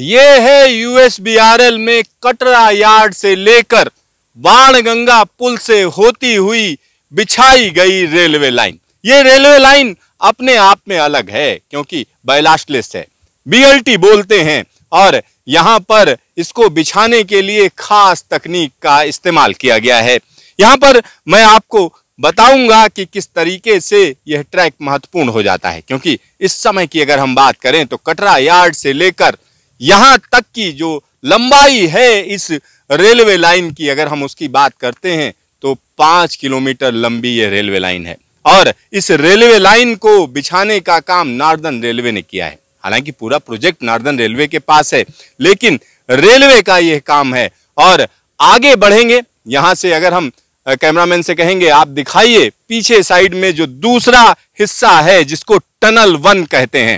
ये है यूएसबीआरएल में कटरा यार्ड से लेकर बाणगंगा पुल से होती हुई बिछाई गई रेलवे लाइन ये रेलवे लाइन अपने आप में अलग है क्योंकि बैलास्टलेस है बीएलटी बोलते हैं और यहाँ पर इसको बिछाने के लिए खास तकनीक का इस्तेमाल किया गया है यहाँ पर मैं आपको बताऊंगा कि किस तरीके से यह ट्रैक महत्वपूर्ण हो जाता है क्योंकि इस समय की अगर हम बात करें तो कटरा यार्ड से लेकर यहाँ तक की जो लंबाई है इस रेलवे लाइन की अगर हम उसकी बात करते हैं तो पांच किलोमीटर लंबी यह रेलवे लाइन है और इस रेलवे लाइन को बिछाने का काम नॉर्दर्न रेलवे ने किया है हालांकि पूरा प्रोजेक्ट नॉर्दर्न रेलवे के पास है लेकिन रेलवे का यह काम है और आगे बढ़ेंगे यहां से अगर हम कैमरामैन से कहेंगे आप दिखाइए पीछे साइड में जो दूसरा हिस्सा है जिसको टनल वन कहते हैं